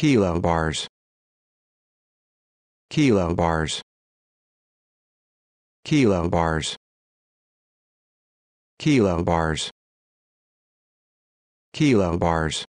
Kilo bars. Kilo bars. Kilo bars. Kilo bars. Kilo bars.